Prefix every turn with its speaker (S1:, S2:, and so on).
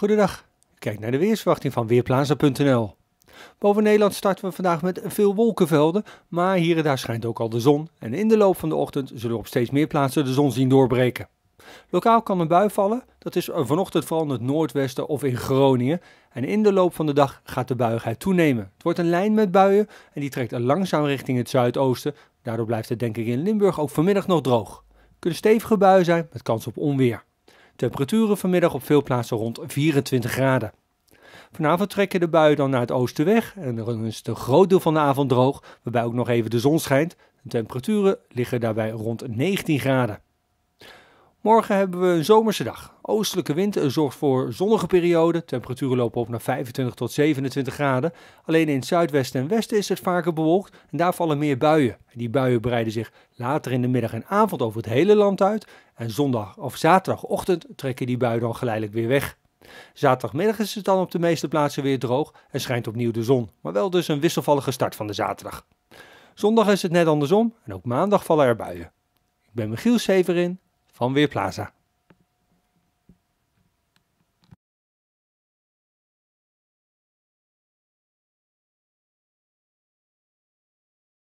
S1: Goedendag, kijk naar de weersverwachting van Weerplaza.nl. Boven Nederland starten we vandaag met veel wolkenvelden, maar hier en daar schijnt ook al de zon. En in de loop van de ochtend zullen we op steeds meer plaatsen de zon zien doorbreken. Lokaal kan een bui vallen, dat is vanochtend vooral in het noordwesten of in Groningen. En in de loop van de dag gaat de buigheid toenemen. Het wordt een lijn met buien en die trekt langzaam richting het zuidoosten. Daardoor blijft het denk ik in Limburg ook vanmiddag nog droog. Het kunnen stevige buien zijn met kans op onweer. Temperaturen vanmiddag op veel plaatsen rond 24 graden. Vanavond trekken de buien dan naar het oosten weg en dan is het een groot deel van de avond droog, waarbij ook nog even de zon schijnt. De temperaturen liggen daarbij rond 19 graden. Morgen hebben we een zomerse dag. Oostelijke wind eh, zorgt voor zonnige perioden. Temperaturen lopen op naar 25 tot 27 graden. Alleen in het zuidwesten en westen is het vaker bewolkt en daar vallen meer buien. Die buien breiden zich later in de middag en avond over het hele land uit. En zondag of zaterdagochtend trekken die buien dan geleidelijk weer weg. Zaterdagmiddag is het dan op de meeste plaatsen weer droog en schijnt opnieuw de zon. Maar wel dus een wisselvallige start van de zaterdag. Zondag is het net andersom en ook maandag vallen er buien. Ik ben Michiel
S2: Severin From V